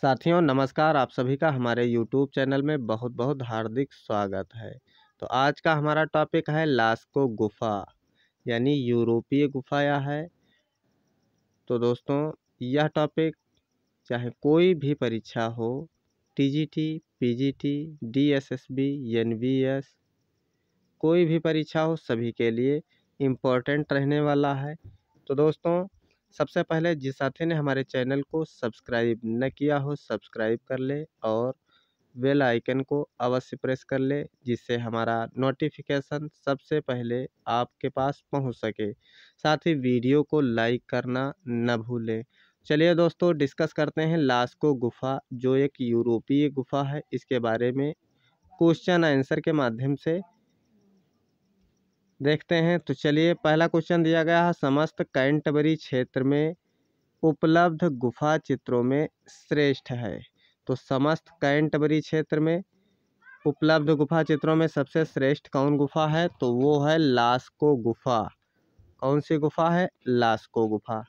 साथियों नमस्कार आप सभी का हमारे यूट्यूब चैनल में बहुत बहुत हार्दिक स्वागत है तो आज का हमारा टॉपिक है लास्को गुफा यानी यूरोपीय गुफाया है तो दोस्तों यह टॉपिक चाहे कोई भी परीक्षा हो टीजीटी, पीजीटी, डीएसएसबी, एस कोई भी परीक्षा हो सभी के लिए इम्पोर्टेंट रहने वाला है तो दोस्तों सबसे पहले जिस साथी ने हमारे चैनल को सब्सक्राइब न किया हो सब्सक्राइब कर ले और बेल आइकन को अवश्य प्रेस कर ले जिससे हमारा नोटिफिकेशन सबसे पहले आपके पास पहुंच सके साथ ही वीडियो को लाइक करना न भूलें चलिए दोस्तों डिस्कस करते हैं लास्को गुफा जो एक यूरोपीय गुफा है इसके बारे में क्वेश्चन आंसर के माध्यम से देखते हैं तो चलिए पहला क्वेश्चन दिया गया है समस्त कैंटबरी क्षेत्र में उपलब्ध गुफा चित्रों में श्रेष्ठ है तो समस्त कैंटबरी क्षेत्र में उपलब्ध गुफा चित्रों में सबसे श्रेष्ठ कौन गुफा है तो वो है लास्को गुफा कौन सी गुफा है लास्को गुफा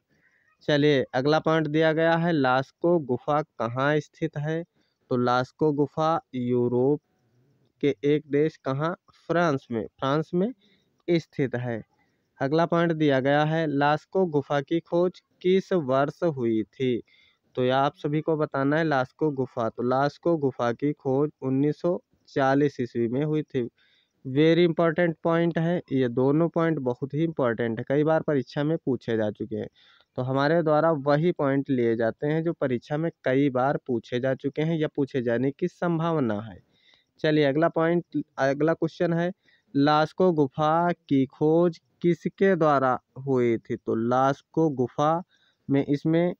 चलिए अगला पॉइंट दिया गया है लास्को गुफा कहाँ स्थित है तो लास्को गुफा यूरोप के एक देश कहाँ फ्रांस में फ्रांस में स्थित है अगला पॉइंट दिया गया है लास्को गुफा की खोज किस वर्ष हुई थी तो यह आप सभी को बताना है लास्को गुफा तो लास्को गुफा की खोज 1940 ईस्वी में हुई थी वेरी इंपॉर्टेंट पॉइंट है ये दोनों पॉइंट बहुत ही इंपॉर्टेंट है कई बार परीक्षा में पूछे जा चुके हैं तो हमारे द्वारा वही पॉइंट लिए जाते हैं जो परीक्षा में कई बार पूछे जा चुके हैं या पूछे जाने की संभावना है चलिए अगला पॉइंट अगला क्वेश्चन है लास्को गुफा की खोज किसके द्वारा हुई थी तो लास्को गुफा में इसमें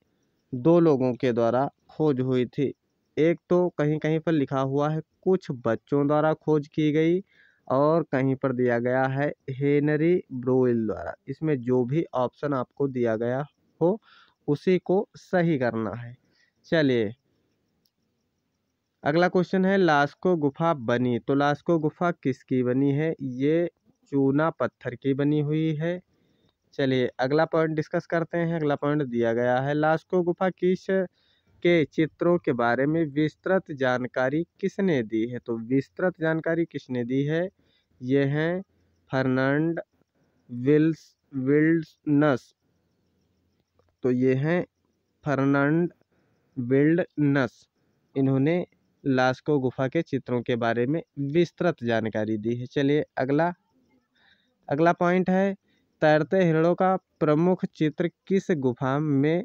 दो लोगों के द्वारा खोज हुई थी एक तो कहीं कहीं पर लिखा हुआ है कुछ बच्चों द्वारा खोज की गई और कहीं पर दिया गया है हेनरी ब्रोइल द्वारा इसमें जो भी ऑप्शन आपको दिया गया हो उसी को सही करना है चलिए अगला क्वेश्चन है लास्को गुफा बनी तो लास्को गुफा किसकी बनी है ये चूना पत्थर की बनी हुई है चलिए अगला पॉइंट डिस्कस करते हैं अगला पॉइंट दिया गया है लास्को गुफा किस के चित्रों के बारे में विस्तृत जानकारी किसने दी है तो विस्तृत जानकारी किसने दी है ये हैं फर्नांड विल्स विल्डनस तो ये हैं फर्नांड विल्डनस इन्होंने लास्को गुफा के चित्रों के बारे में विस्तृत जानकारी दी है चलिए अगला अगला पॉइंट है तैरते हिरणों का प्रमुख चित्र किस गुफा में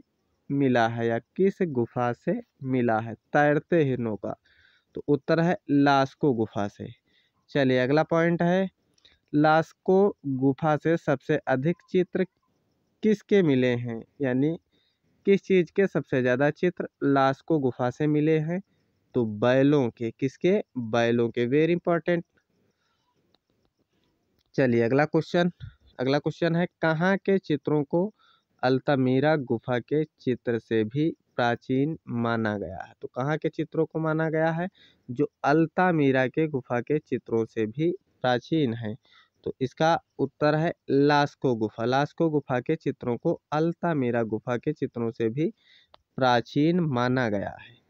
मिला है या किस गुफा से मिला है तैरते हिरणों का तो उत्तर है लास्को गुफा से चलिए अगला पॉइंट है लास्को गुफा से सबसे अधिक चित्र किसके मिले हैं यानी किस चीज़ के सबसे ज़्यादा चित्र लास्को गुफा से मिले हैं तो बैलों के किसके बैलों के वेरी इंपॉर्टेंट चलिए अगला क्वेश्चन अगला क्वेश्चन है कहाँ के चित्रों को अल्तामीरा गुफा के चित्र से भी प्राचीन माना गया है तो कहाँ के चित्रों को माना गया है जो अल्तामीरा के गुफा के चित्रों से भी प्राचीन है तो इसका उत्तर है लास्को गुफा लास्को गुफा के चित्रों को अल्तामीरा गुफा के चित्रों से भी प्राचीन माना गया है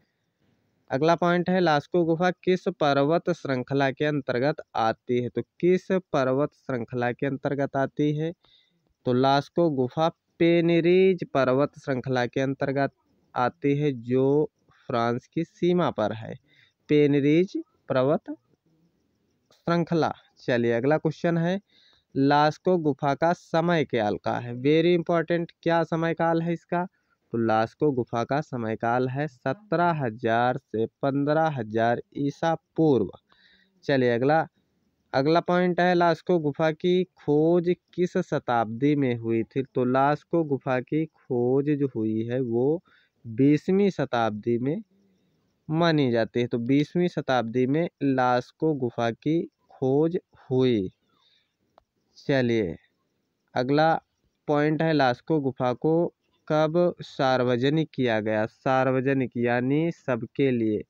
अगला पॉइंट है लास्को गुफा किस पर्वत श्रृंखला के अंतर्गत आती है तो किस पर्वत श्रृंखला के अंतर्गत आती है तो लास्को गुफा पेनरीज पर्वत श्रृंखला के अंतर्गत आती है जो फ्रांस की सीमा पर है पेनरीज पर्वत श्रृंखला चलिए अगला क्वेश्चन है लास्को गुफा का समय काल का है वेरी इंपॉर्टेंट क्या समय काल है इसका तो लास्को गुफा का समयकाल है सत्रह हजार से पंद्रह हजार ईसा पूर्व चलिए अगला अगला पॉइंट है लास्को गुफा की खोज किस शताब्दी में हुई थी तो लास्को गुफा की खोज जो हुई है वो बीसवीं शताब्दी में मानी जाती है तो बीसवीं शताब्दी में लास्को गुफा की खोज हुई चलिए अगला पॉइंट है लास्को गुफा को कब सार्वजनिक किया गया सार्वजनिक यानी सबके लिए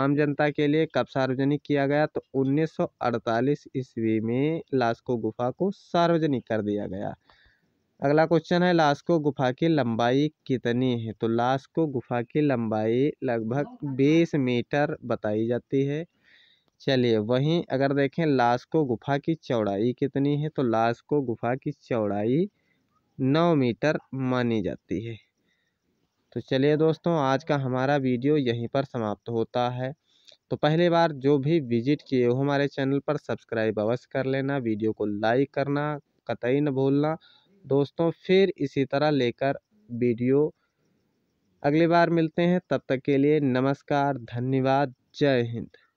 आम जनता के लिए कब सार्वजनिक किया गया तो 1948 ईस्वी में लास्को गुफा को सार्वजनिक कर दिया गया अगला क्वेश्चन है लास्को गुफा की लंबाई कितनी है तो लास्को गुफा की लंबाई लगभग 20 मीटर बताई जाती है चलिए वहीं अगर देखें लास्को गुफा की चौड़ाई कितनी है तो लास्को गुफा की चौड़ाई नौ मीटर मानी जाती है तो चलिए दोस्तों आज का हमारा वीडियो यहीं पर समाप्त होता है तो पहली बार जो भी विजिट किए हो हमारे चैनल पर सब्सक्राइब अवश्य कर लेना वीडियो को लाइक करना कतई न भूलना दोस्तों फिर इसी तरह लेकर वीडियो अगली बार मिलते हैं तब तक के लिए नमस्कार धन्यवाद जय हिंद